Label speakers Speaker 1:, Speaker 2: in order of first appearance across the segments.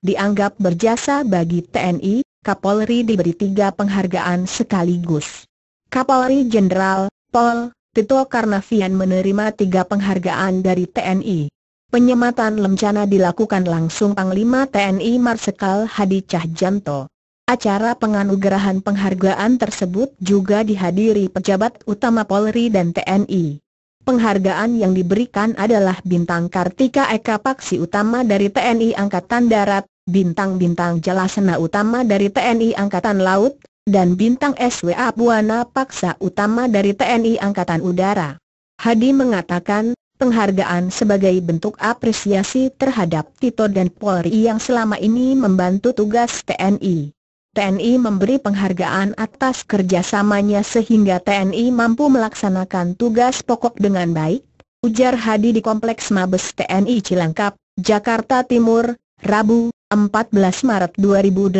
Speaker 1: dianggap berjasa bagi TNI, Kapolri diberi tiga penghargaan sekaligus. Kapolri Jenderal, Pol, Tito Karnavian menerima tiga penghargaan dari TNI. Penyematan lencana dilakukan langsung Panglima TNI Marsikal Hadi Cahyanto. Acara penganugerahan penghargaan tersebut juga dihadiri pejabat utama Polri dan TNI. Penghargaan yang diberikan adalah Bintang Kartika Eka Paksi Utama dari TNI Angkatan Darat, Bintang-Bintang Jalasena Utama dari TNI Angkatan Laut, dan Bintang SWA Buana Paksa Utama dari TNI Angkatan Udara. Hadi mengatakan, penghargaan sebagai bentuk apresiasi terhadap Tito dan Polri yang selama ini membantu tugas TNI. TNI memberi penghargaan atas kerjasamanya sehingga TNI mampu melaksanakan tugas pokok dengan baik, ujar Hadi di Kompleks Mabes TNI Cilangkap, Jakarta Timur, Rabu, 14 Maret 2018.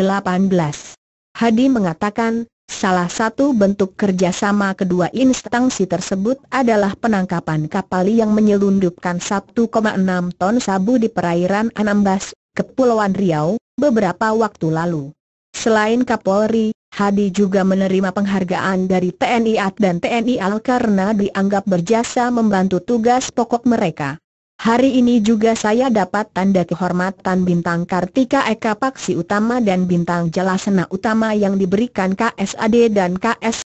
Speaker 1: Hadi mengatakan, salah satu bentuk kerjasama kedua instansi tersebut adalah penangkapan kapal yang menyelundupkan 1,6 ton sabu di perairan Anambas, Kepulauan Riau, beberapa waktu lalu. Selain Kapolri, Hadi juga menerima penghargaan dari TNI AD dan TNI AL karena dianggap berjasa membantu tugas pokok mereka. Hari ini juga saya dapat tanda kehormatan bintang Kartika Eka Paksi Utama dan bintang Jalasena Utama yang diberikan KSAD dan KS